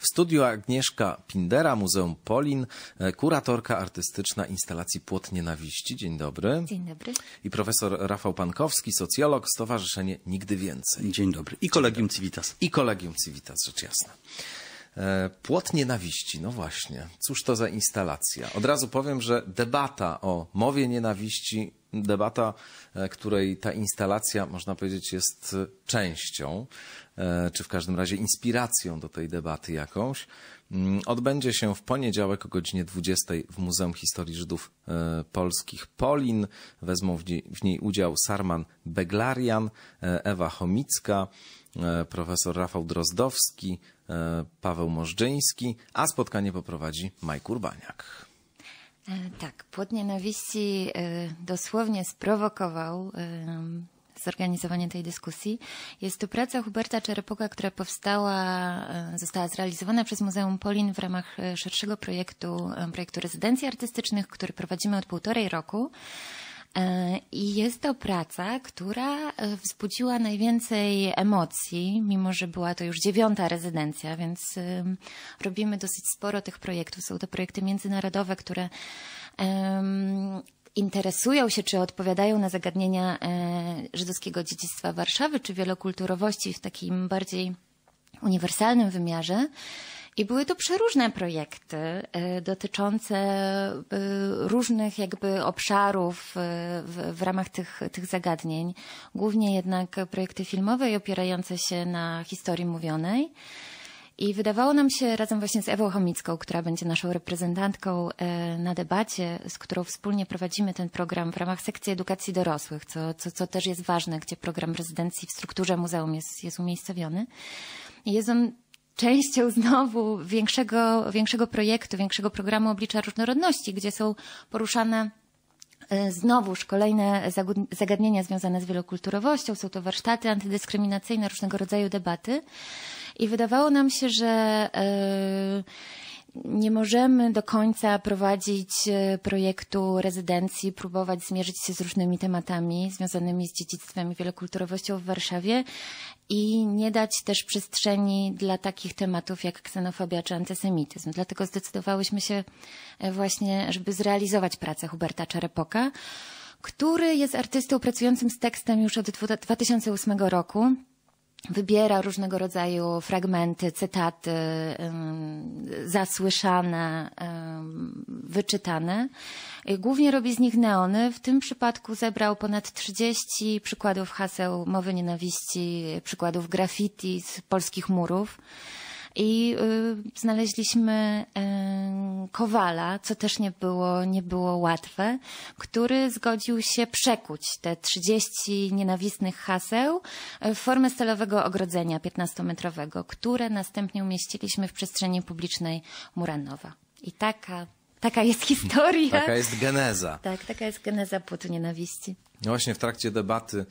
W studiu Agnieszka Pindera, Muzeum Polin, e, kuratorka artystyczna instalacji Płot Nienawiści. Dzień dobry. Dzień dobry. I profesor Rafał Pankowski, socjolog, Stowarzyszenie Nigdy Więcej. Dzień dobry. I Kolegium Civitas. I Kolegium Civitas, rzecz jasna. E, płot nienawiści, no właśnie. Cóż to za instalacja? Od razu powiem, że debata o mowie nienawiści, debata, e, której ta instalacja, można powiedzieć, jest e, częścią, czy w każdym razie inspiracją do tej debaty jakąś, mm, odbędzie się w poniedziałek o godzinie 20 w Muzeum Historii Żydów Polskich Polin. Wezmą w niej udział Sarman Beglarian, Ewa Chomicka, profesor Rafał Drozdowski, E, Paweł Możdżyński, a spotkanie poprowadzi Majk Urbaniak. E, tak, płot nienawiści e, dosłownie sprowokował zorganizowanie tej dyskusji. Jest to praca Huberta Czerepoka, która powstała, została zrealizowana przez Muzeum Polin w ramach szerszego projektu, projektu rezydencji artystycznych, który prowadzimy od półtorej roku. E, I jest to praca, która e, wzbudziła najwięcej emocji, mimo że była to już dziewiąta rezydencja, więc e, robimy dosyć sporo tych projektów. Są to projekty międzynarodowe, które interesują się czy odpowiadają na zagadnienia żydowskiego dziedzictwa Warszawy czy wielokulturowości w takim bardziej uniwersalnym wymiarze. I były to przeróżne projekty e, dotyczące e, różnych jakby obszarów e, w, w ramach tych, tych zagadnień. Głównie jednak projekty filmowe i opierające się na historii mówionej. I wydawało nam się razem właśnie z Ewą Chomicką, która będzie naszą reprezentantką na debacie, z którą wspólnie prowadzimy ten program w ramach sekcji edukacji dorosłych, co, co, co też jest ważne, gdzie program rezydencji w strukturze muzeum jest, jest umiejscowiony. I jest on częścią znowu większego, większego projektu, większego programu oblicza różnorodności, gdzie są poruszane e, znowuż kolejne zagadnienia związane z wielokulturowością, są to warsztaty antydyskryminacyjne, różnego rodzaju debaty. I wydawało nam się, że yy, nie możemy do końca prowadzić e, projektu rezydencji, próbować zmierzyć się z różnymi tematami związanymi z dziedzictwem i wielokulturowością w Warszawie i nie dać też przestrzeni dla takich tematów jak ksenofobia czy antysemityzm. Dlatego zdecydowałyśmy się e, właśnie, żeby zrealizować pracę Huberta Czarepoka, który jest artystą pracującym z tekstem już od 2008 roku wybiera różnego rodzaju fragmenty, cytaty zasłyszane, wyczytane. Y, głównie robi z nich neony. W tym przypadku zebrał ponad 30 przykładów haseł mowy nienawiści, przykładów graffiti z polskich murów i y, znaleźliśmy y, Kowala, co też nie było, nie było łatwe, który zgodził się przekuć te 30 nienawistnych haseł w formę stalowego ogrodzenia 15-metrowego, które następnie umieściliśmy w przestrzeni publicznej Muranowa. I taka Taka jest historia. Taka jest geneza. Tak, taka jest geneza płotu nienawiści. No właśnie w trakcie debaty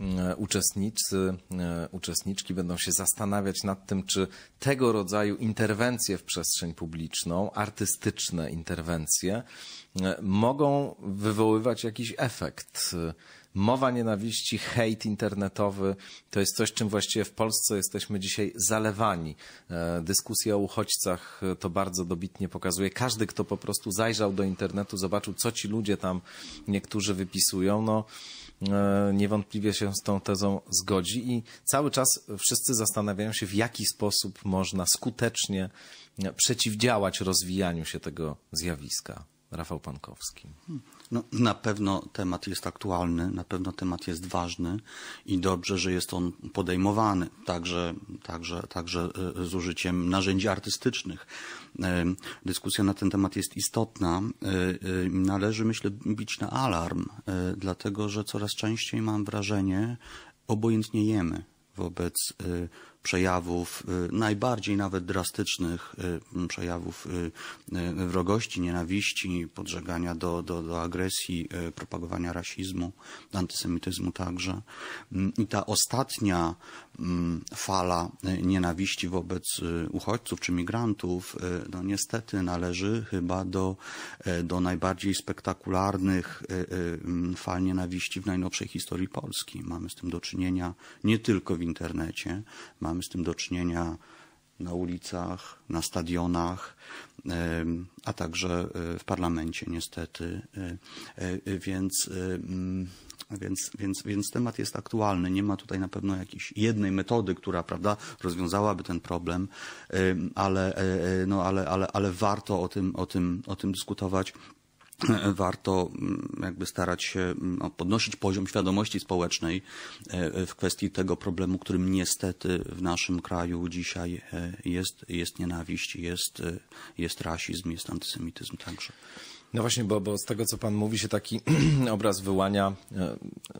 E, uczestnicy, e, uczestniczki będą się zastanawiać nad tym, czy tego rodzaju interwencje w przestrzeń publiczną, artystyczne interwencje, e, mogą wywoływać jakiś efekt. Mowa nienawiści, hejt internetowy to jest coś, czym właściwie w Polsce jesteśmy dzisiaj zalewani. Dyskusja o uchodźcach to bardzo dobitnie pokazuje. Każdy, kto po prostu zajrzał do internetu, zobaczył, co ci ludzie tam niektórzy wypisują. No, E, niewątpliwie się z tą tezą zgodzi i cały czas wszyscy zastanawiają się, w jaki sposób można skutecznie przeciwdziałać rozwijaniu się tego zjawiska. Rafał Pankowski. Hmm. No, na pewno temat jest aktualny, na pewno temat jest ważny i dobrze, że jest on podejmowany, także, także, także e, e, z użyciem narzędzi artystycznych. E, dyskusja na ten temat jest istotna. Należy, myślę, bić na alarm, dlatego że coraz częściej mam wrażenie, obojętniejemy wobec przejawów, y, najbardziej nawet drastycznych y, przejawów y, wrogości, nienawiści, podżegania do, do, do agresji, propagowania rasizmu, antysemityzmu także. Mm, I ta ostatnia mm, fala nienawiści wobec uchodźców czy migrantów, no niestety należy chyba do, do najbardziej spektakularnych fal nienawiści w najnowszej historii Polski. Mamy z tym do czynienia nie tylko w internecie, mamy Mamy z tym do czynienia na ulicach, na stadionach, a także e, w parlamencie niestety. E, e, więc, więc, więc, więc temat jest aktualny. Nie ma tutaj na pewno jakiejś jednej metody, która prawda, rozwiązałaby ten problem, ale, no, ale, ale, ale warto o tym, o, tym, o tym dyskutować warto mm, jakby starać się mm, no, podnosić poziom świadomości społecznej e, w kwestii tego problemu, którym niestety w naszym kraju dzisiaj e, jest, jest nienawiść, jest, e, jest rasizm, jest antysemityzm także. No właśnie, bo, bo z tego, co Pan mówi, się taki obraz wyłania,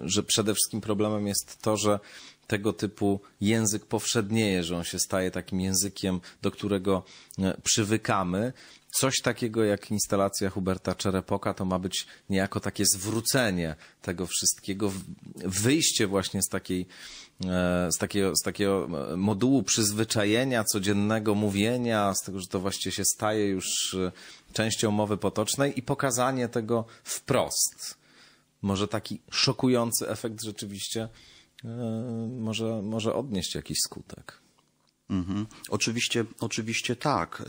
że przede wszystkim problemem jest to, że tego typu język powszednieje, że on się staje takim językiem, do którego przywykamy coś takiego jak instalacja Huberta Czerepoka to ma być niejako takie zwrócenie tego wszystkiego, wyjście właśnie z takiej e, z takiego, z takiego e, modułu przyzwyczajenia, codziennego mówienia, z tego, że to właściwie się staje już e, częścią mowy potocznej i pokazanie tego wprost. Może taki szokujący efekt rzeczywiście może, może odnieść jakiś skutek. Mhm. Oczywiście, oczywiście tak.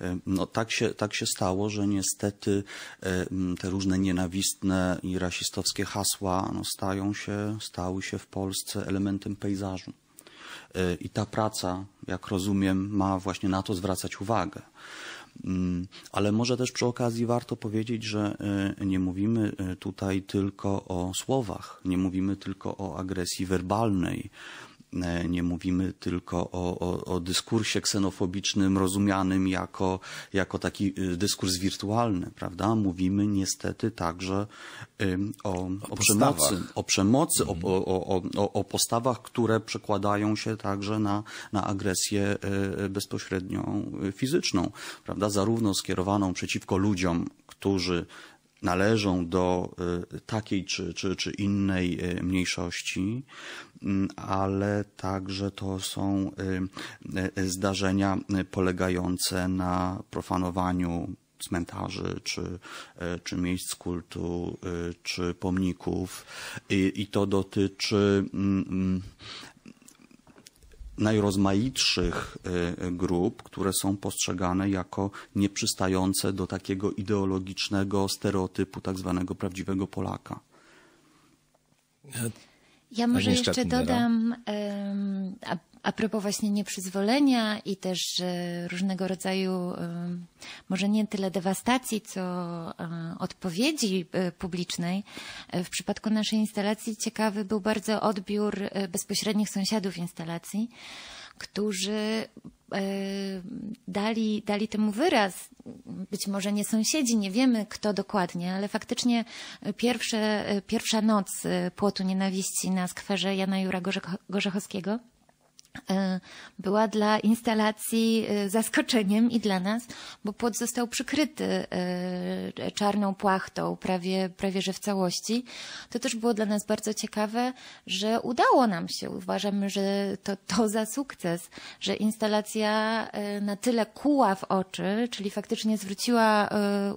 E, e, no, tak, się, tak się stało, że niestety e, te różne nienawistne i rasistowskie hasła no, stają się, stały się w Polsce elementem pejzażu. I ta praca, jak rozumiem, ma właśnie na to zwracać uwagę. Mm, ale może też przy okazji warto powiedzieć, że nie mówimy tutaj tylko o słowach, nie mówimy tylko o agresji werbalnej, E, nie mówimy tylko o, o, o dyskursie ksenofobicznym rozumianym jako, jako taki e, dyskurs wirtualny, prawda? Mówimy niestety także o, o przemocy, o przemocy, mhm. o, o, postawach, które przekładają się także na, na agresję e, bezpośrednią fizyczną, prawda? Zarówno skierowaną przeciwko ludziom, którzy należą do y, takiej czy, czy, czy innej y, mniejszości, mm, ale także to są y, zdarzenia polegające na profanowaniu cmentarzy, czy, czy miejsc kultu, czy pomników. I, i to dotyczy mm, mm, najrozmaitszych e, grup, które są postrzegane jako nieprzystające do takiego ideologicznego stereotypu tak zwanego prawdziwego Polaka. Ja może jeszcze dodam, a, a propos właśnie nieprzyzwolenia i też e, różnego rodzaju, może nie tyle dewastacji, co odpowiedzi e, publicznej, e, w przypadku naszej instalacji ciekawy był bardzo odbiór bezpośrednich sąsiadów instalacji, którzy E, dali, dali temu wyraz. Być może nie sąsiedzi, nie wiemy kto dokładnie, ale faktycznie pierwsze, pierwsza noc e, płotu nienawiści na skwerze Jana Jura Gorzechowskiego E, była dla instalacji e, zaskoczeniem i dla nas, bo płot został przykryty e, czarną płachtą prawie, prawie że w całości. To też było dla nas bardzo ciekawe, że udało nam się. Uważamy, że to, to za sukces, że instalacja na tyle kuła w oczy, czyli faktycznie zwróciła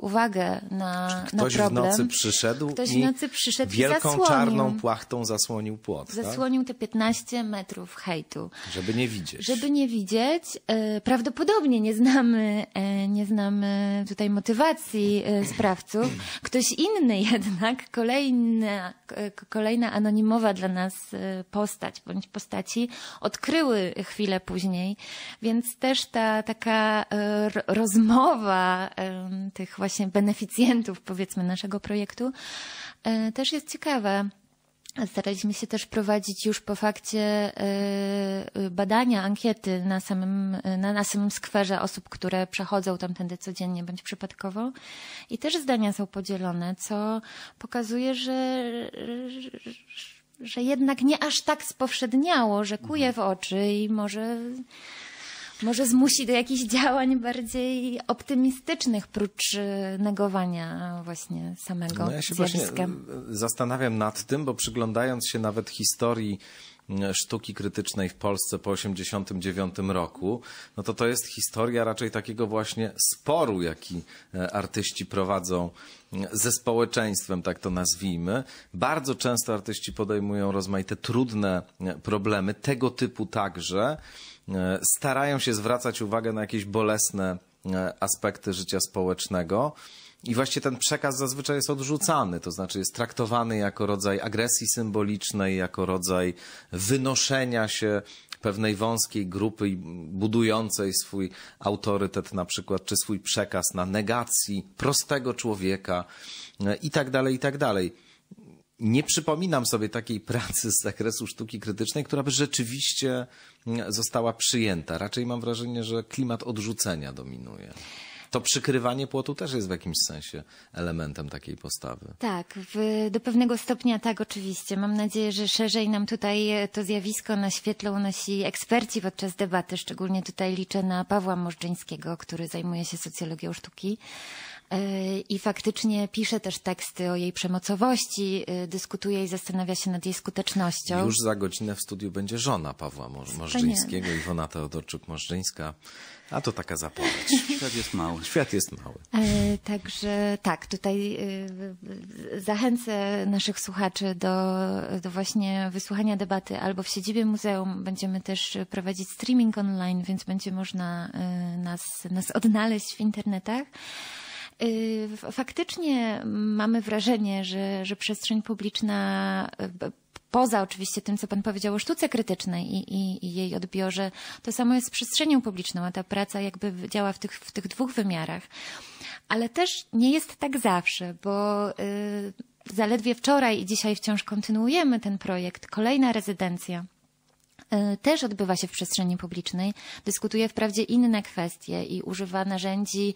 uwagę na, Ktoś na problem. Ktoś w nocy przyszedł Ktoś i w nocy przyszedł wielką i czarną płachtą zasłonił płot. Tak? Zasłonił tak? te 15 metrów hejtu. Żeby nie widzieć. Żeby nie widzieć. E, prawdopodobnie nie znamy, e, nie znamy tutaj motywacji e, sprawców. Ktoś inny jednak, kolejna, kolejna anonimowa dla nas postać bądź postaci odkryły chwilę później, więc też ta taka rozmowa tych właśnie beneficjentów powiedzmy naszego projektu też jest ciekawa. Staraliśmy się też prowadzić już po fakcie e, e, badania, ankiety na samym, e, na, na samym skwerze osób, które przechodzą tamtędy codziennie, bądź przypadkowo. I też zdania są podzielone, co pokazuje, że, że jednak nie aż tak spowszedniało, że kuje mhm. w oczy i może może zmusi do jakichś działań bardziej optymistycznych, prócz y, negowania właśnie samego no ja się zjawiska. Y, zastanawiam nad tym, bo przyglądając się nawet historii y, sztuki krytycznej w Polsce po 1989 roku, no to to jest historia raczej takiego właśnie sporu, jaki e, artyści prowadzą ze społeczeństwem, tak to nazwijmy. Bardzo często artyści podejmują rozmaite trudne e, problemy, tego typu także. E, starają się zwracać uwagę na jakieś bolesne e, aspekty życia społecznego. I właśnie ten przekaz zazwyczaj jest odrzucany, to znaczy jest traktowany jako rodzaj agresji symbolicznej, jako rodzaj wynoszenia się pewnej wąskiej grupy budującej swój autorytet na przykład, czy swój przekaz na negacji prostego człowieka e, i tak dalej, i tak dalej nie przypominam sobie takiej pracy z zakresu sztuki krytycznej, która by rzeczywiście mm, została przyjęta. Raczej mam wrażenie, że klimat odrzucenia dominuje. To przykrywanie płotu też jest w jakimś sensie elementem takiej postawy. Tak, w, do pewnego stopnia tak oczywiście. Mam nadzieję, że szerzej nam tutaj to zjawisko naświetlą nasi eksperci podczas debaty. Szczególnie tutaj liczę na Pawła Możdżyńskiego, który zajmuje się socjologią sztuki E, i faktycznie pisze też teksty o jej przemocowości, e, dyskutuje i zastanawia się nad jej skutecznością. Już za godzinę w studiu będzie żona Pawła Morzyńskiego, Iwona Teodorczyk-Możdżyńska. A to taka zapowiedź. Świat jest mały. Świat jest mały. E, także tak, tutaj zachęcę naszych słuchaczy do, do właśnie wysłuchania debaty albo w siedzibie muzeum. Będziemy też prowadzić streaming online, więc będzie można nas, nas odnaleźć w internetach. Y, faktycznie mamy wrażenie, że, że przestrzeń publiczna y, poza oczywiście tym, co Pan powiedział o sztuce krytycznej i, i, i, jej odbiorze, to samo jest z przestrzenią publiczną, a ta praca jakby działa w tych, w tych dwóch wymiarach. Ale też nie jest tak zawsze, bo y, zaledwie wczoraj i dzisiaj wciąż kontynuujemy ten projekt, kolejna rezydencja E, też odbywa się w przestrzeni publicznej. Dyskutuje wprawdzie inne kwestie i używa narzędzi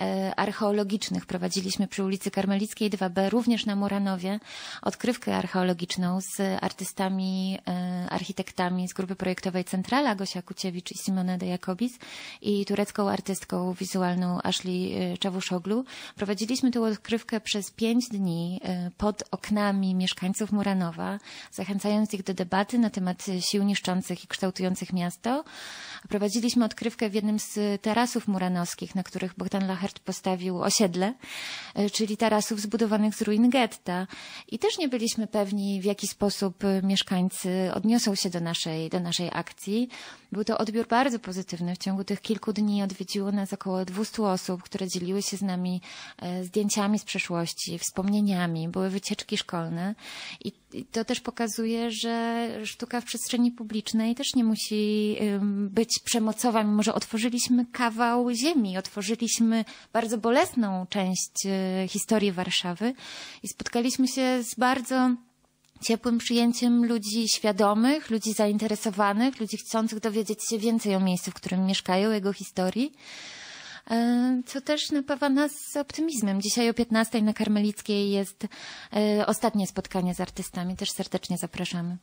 e, archeologicznych. Prowadziliśmy przy ulicy Karmelickiej 2B, również na Muranowie, odkrywkę archeologiczną z artystami, e, architektami z grupy projektowej Centrala, Gosia Kuciewicz i Simona de Jakobis i turecką artystką wizualną Ashley Czawuszoglu. Prowadziliśmy tę odkrywkę przez pięć dni pod oknami mieszkańców Muranowa, zachęcając ich do debaty na temat sił niszczących dotyczących i kształtujących miasto. Prowadziliśmy odkrywkę w jednym z tarasów muranowskich, na których Bogdan Lachert postawił osiedle, e, czyli tarasów zbudowanych z ruin getta. I też nie byliśmy pewni, w jaki sposób e, mieszkańcy odniosą się do naszej, do naszej akcji. Był to odbiór bardzo pozytywny. W ciągu tych kilku dni odwiedziło nas około 200 osób, które dzieliły się z nami e, zdjęciami z przeszłości, wspomnieniami. Były wycieczki szkolne i to też pokazuje, że sztuka w przestrzeni publicznej też nie musi być przemocowa, mimo że otworzyliśmy kawał ziemi, otworzyliśmy bardzo bolesną część y, historii Warszawy i spotkaliśmy się z bardzo ciepłym przyjęciem ludzi świadomych, ludzi zainteresowanych, ludzi chcących dowiedzieć się więcej o miejscu, w którym mieszkają, jego historii. E, co też napawa nas optymizmem. Dzisiaj o 15 na Karmelickiej jest e, ostatnie spotkanie z artystami. Też serdecznie zapraszamy.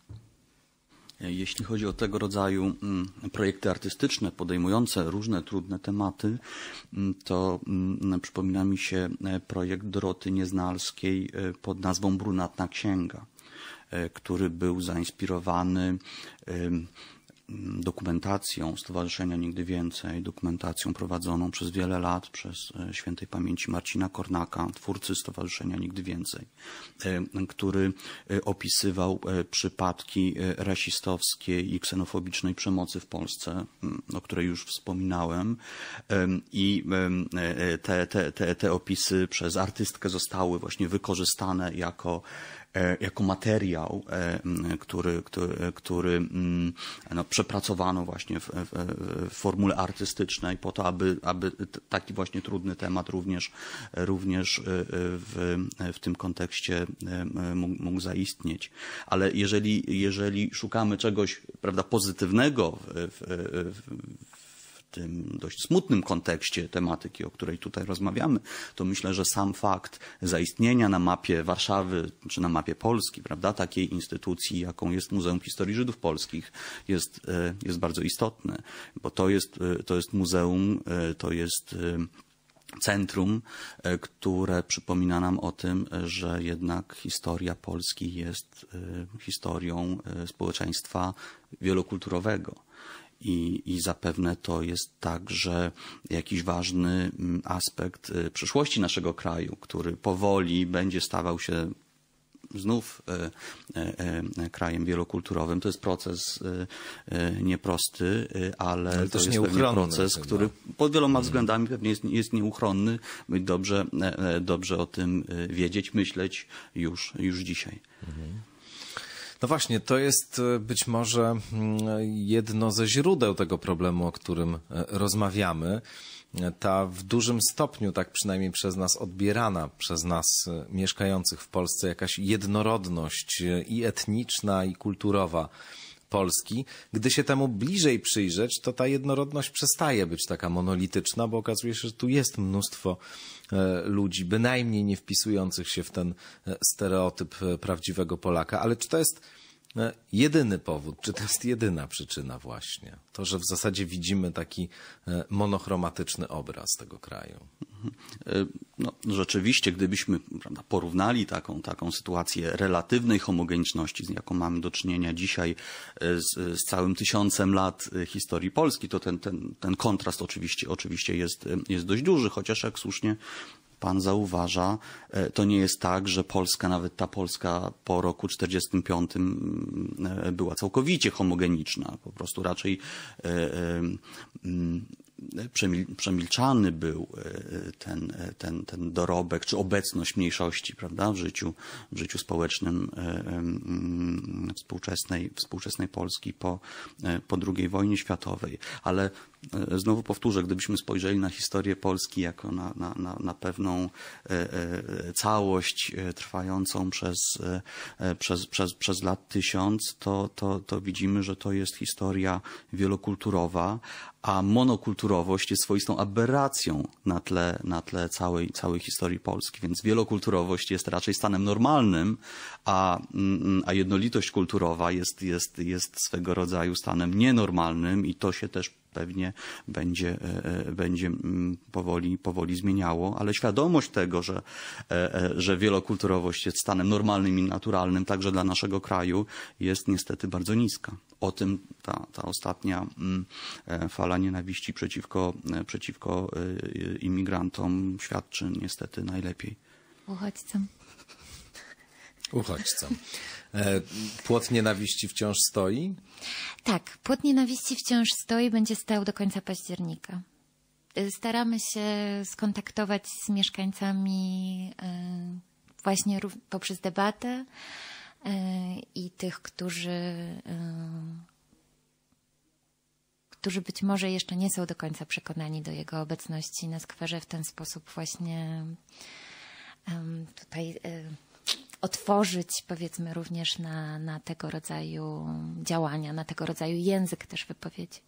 E, jeśli chodzi o tego rodzaju mm, projekty artystyczne podejmujące różne trudne tematy, mm, to mm, przypomina mi się projekt Doroty Nieznalskiej pod nazwą Brunatna Księga, który był zainspirowany dokumentacją Stowarzyszenia Nigdy Więcej, dokumentacją prowadzoną przez wiele lat przez e, świętej pamięci Marcina Kornaka, twórcy Stowarzyszenia Nigdy Więcej, e, który e, opisywał przypadki rasistowskiej i ksenofobicznej przemocy w Polsce, mm, o której już wspominałem. I te, te, te, te opisy przez artystkę zostały właśnie wykorzystane jako E, jako materiał, e, który, e, który, który mm, no, przepracowano właśnie w, w, w formule artystycznej po to, aby, aby taki właśnie trudny temat również, również w, w tym kontekście mógł, mógł zaistnieć. Ale jeżeli, jeżeli szukamy czegoś prawda, pozytywnego w, w, w tym dość smutnym kontekście tematyki, o której tutaj rozmawiamy, to myślę, że sam fakt zaistnienia na mapie Warszawy czy na mapie Polski, prawda, takiej instytucji, jaką jest Muzeum Historii Żydów Polskich, jest, e, jest bardzo istotny, bo to jest, e, to jest muzeum, e, to jest centrum, które przypomina nam o tym, że jednak historia Polski jest historią społeczeństwa wielokulturowego i, i zapewne to jest także jakiś ważny mm, aspekt y, przyszłości naszego kraju, który powoli będzie stawał się znów y, e, e, e, krajem wielokulturowym. To jest proces y, nieprosty, ale, ale to jest pewnie proces, chyba. który no. pod wieloma mm. względami pewnie jest, jest nieuchronny. Dobrze, dobrze o tym wiedzieć, myśleć już, już dzisiaj. Mhm. No właśnie, to jest e, być może mm, jedno ze źródeł tego problemu, o którym e, rozmawiamy e, ta w dużym stopniu, tak przynajmniej przez nas odbierana, przez nas mieszkających w Polsce, jakaś jednorodność i etniczna, i kulturowa Polski. Gdy się temu bliżej przyjrzeć, to ta jednorodność przestaje być taka monolityczna, bo okazuje się, że tu jest mnóstwo e, ludzi, bynajmniej nie wpisujących się w ten e, stereotyp e, prawdziwego Polaka. Ale czy to jest no, jedyny powód, czy to jest jedyna przyczyna właśnie? To, że w zasadzie widzimy taki e, monochromatyczny obraz tego kraju. Mhm. E, no, rzeczywiście, gdybyśmy prawda, porównali taką, taką sytuację relatywnej homogeniczności, z jaką mamy do czynienia dzisiaj e, z, z całym tysiącem lat historii Polski, to ten, ten, ten kontrast oczywiście, oczywiście jest, jest dość duży, chociaż jak słusznie pan zauważa, e, to nie jest tak, że Polska, nawet ta Polska po roku 45 mm, e, była całkowicie homogeniczna. Po prostu raczej e, mm, przemilczany był ten, ten, ten dorobek, czy obecność mniejszości prawda, w, życiu, w życiu społecznym mm, współczesnej, współczesnej Polski po, po II wojnie światowej. Ale E, znowu powtórzę, gdybyśmy spojrzeli na historię Polski jako na, na, na, na pewną e, e, całość trwającą przez, przez, przez, przez lat tysiąc, to, to, to widzimy, że to jest historia wielokulturowa, a monokulturowość jest swoistą aberracją na tle, na tle całej, całej historii Polski. Więc wielokulturowość jest raczej stanem normalnym, a, mm, a jednolitość kulturowa jest, jest, jest swego rodzaju stanem nienormalnym i to się też pewnie będzie, e, e, będzie mm, powoli, powoli zmieniało, ale świadomość tego, że, e, że wielokulturowość jest stanem normalnym i naturalnym także dla naszego kraju jest niestety bardzo niska. O tym ta, ta ostatnia mm, fala nienawiści przeciwko, przeciwko imigrantom świadczy niestety najlepiej. Uchodźcom uchodźcom. E, płot nienawiści wciąż stoi? Tak, płot nienawiści wciąż stoi, będzie stał do końca października. E, staramy się skontaktować z mieszkańcami e, właśnie poprzez debatę i tych, którzy, którzy być może jeszcze nie są do końca przekonani do jego obecności na skwerze w ten sposób właśnie tutaj otworzyć, powiedzmy, również na, na tego rodzaju działania, na tego rodzaju język też wypowiedzi.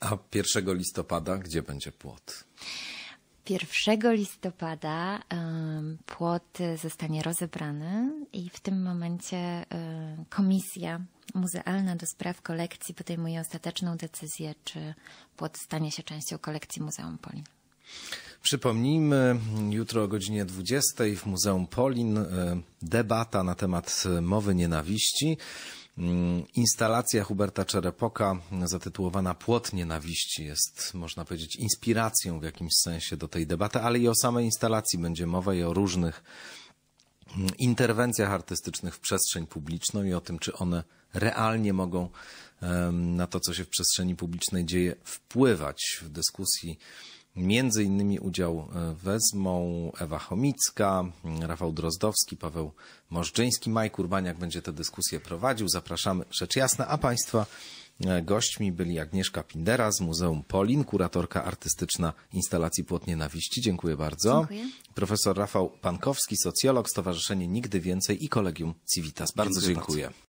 A 1 listopada gdzie będzie płot? 1 listopada płot zostanie rozebrany i w tym momencie komisja muzealna do spraw kolekcji podejmuje ostateczną decyzję, czy płot stanie się częścią kolekcji Muzeum Polin. Przypomnijmy, jutro o godzinie 20 w Muzeum Polin e, debata na temat e, mowy nienawiści. Mm, instalacja Huberta Czerepoka zatytułowana Płot Nienawiści jest, można powiedzieć, inspiracją w jakimś sensie do tej debaty, ale i o samej instalacji będzie mowa i o różnych mm, interwencjach artystycznych w przestrzeń publiczną i o tym, czy one realnie mogą na to, co się w przestrzeni publicznej dzieje, wpływać w dyskusji Między innymi udział e, wezmą Ewa Chomicka, Rafał Drozdowski, Paweł Możdżyński, Majk Urbaniak będzie tę dyskusję prowadził. Zapraszamy, rzecz jasna, a Państwa e, gośćmi byli Agnieszka Pindera z Muzeum Polin, kuratorka artystyczna instalacji Płot Nienawiści. Dziękuję bardzo. Dziękuję. Profesor Rafał Pankowski, socjolog, Stowarzyszenie Nigdy Więcej i Kolegium Civitas. Bardzo dziękuję. dziękuję. Bardzo.